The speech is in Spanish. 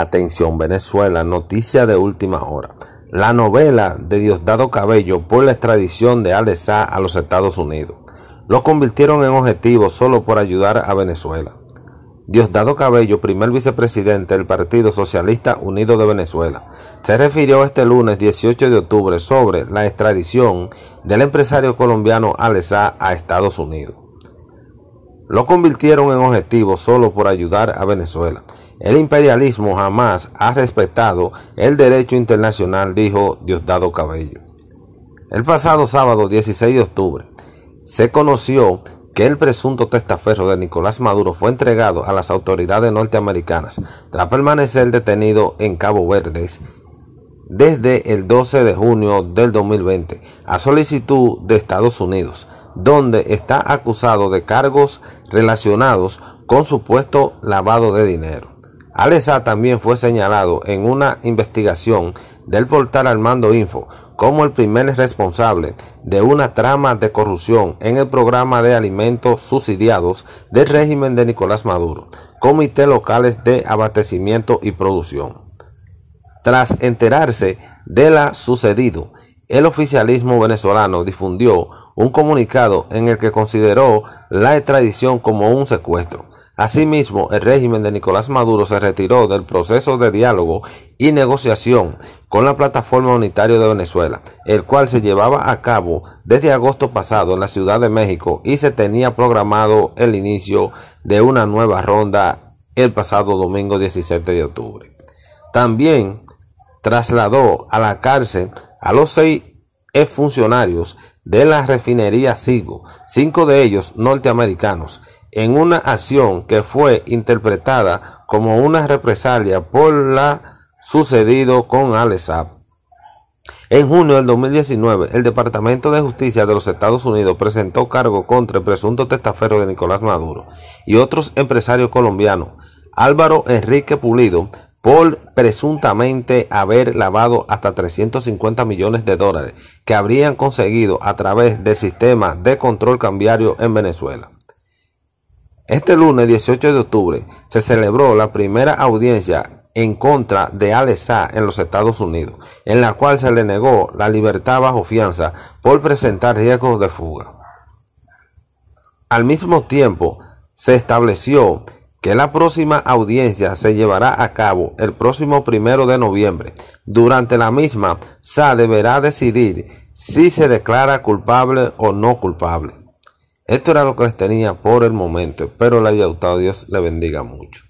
Atención Venezuela, noticia de última hora. La novela de Diosdado Cabello por la extradición de Alessá a los Estados Unidos. Lo convirtieron en objetivo solo por ayudar a Venezuela. Diosdado Cabello, primer vicepresidente del Partido Socialista Unido de Venezuela, se refirió este lunes 18 de octubre sobre la extradición del empresario colombiano Alessá a Estados Unidos lo convirtieron en objetivo solo por ayudar a Venezuela. El imperialismo jamás ha respetado el derecho internacional, dijo Diosdado Cabello. El pasado sábado 16 de octubre se conoció que el presunto testaferro de Nicolás Maduro fue entregado a las autoridades norteamericanas tras permanecer detenido en Cabo Verdes desde el 12 de junio del 2020 a solicitud de Estados Unidos, donde está acusado de cargos relacionados con supuesto lavado de dinero. Alesa también fue señalado en una investigación del portal Armando Info como el primer responsable de una trama de corrupción en el programa de alimentos subsidiados del régimen de Nicolás Maduro, Comité Locales de Abastecimiento y Producción. Tras enterarse de lo sucedido, el oficialismo venezolano difundió un comunicado en el que consideró la extradición como un secuestro. Asimismo, el régimen de Nicolás Maduro se retiró del proceso de diálogo y negociación con la Plataforma Unitaria de Venezuela, el cual se llevaba a cabo desde agosto pasado en la Ciudad de México y se tenía programado el inicio de una nueva ronda el pasado domingo 17 de octubre. También trasladó a la cárcel a los seis exfuncionarios de la refinería Sigo, cinco de ellos norteamericanos, en una acción que fue interpretada como una represalia por la sucedido con Alessab En junio del 2019, el Departamento de Justicia de los Estados Unidos presentó cargo contra el presunto testaferro de Nicolás Maduro y otros empresarios colombianos, Álvaro Enrique Pulido, por presuntamente haber lavado hasta 350 millones de dólares que habrían conseguido a través del sistema de control cambiario en Venezuela. Este lunes 18 de octubre se celebró la primera audiencia en contra de Alessa en los Estados Unidos, en la cual se le negó la libertad bajo fianza por presentar riesgos de fuga. Al mismo tiempo, se estableció que la próxima audiencia se llevará a cabo el próximo primero de noviembre. Durante la misma, SA deberá decidir si se declara culpable o no culpable. Esto era lo que les tenía por el momento. Espero la haya gustado. Dios le bendiga mucho.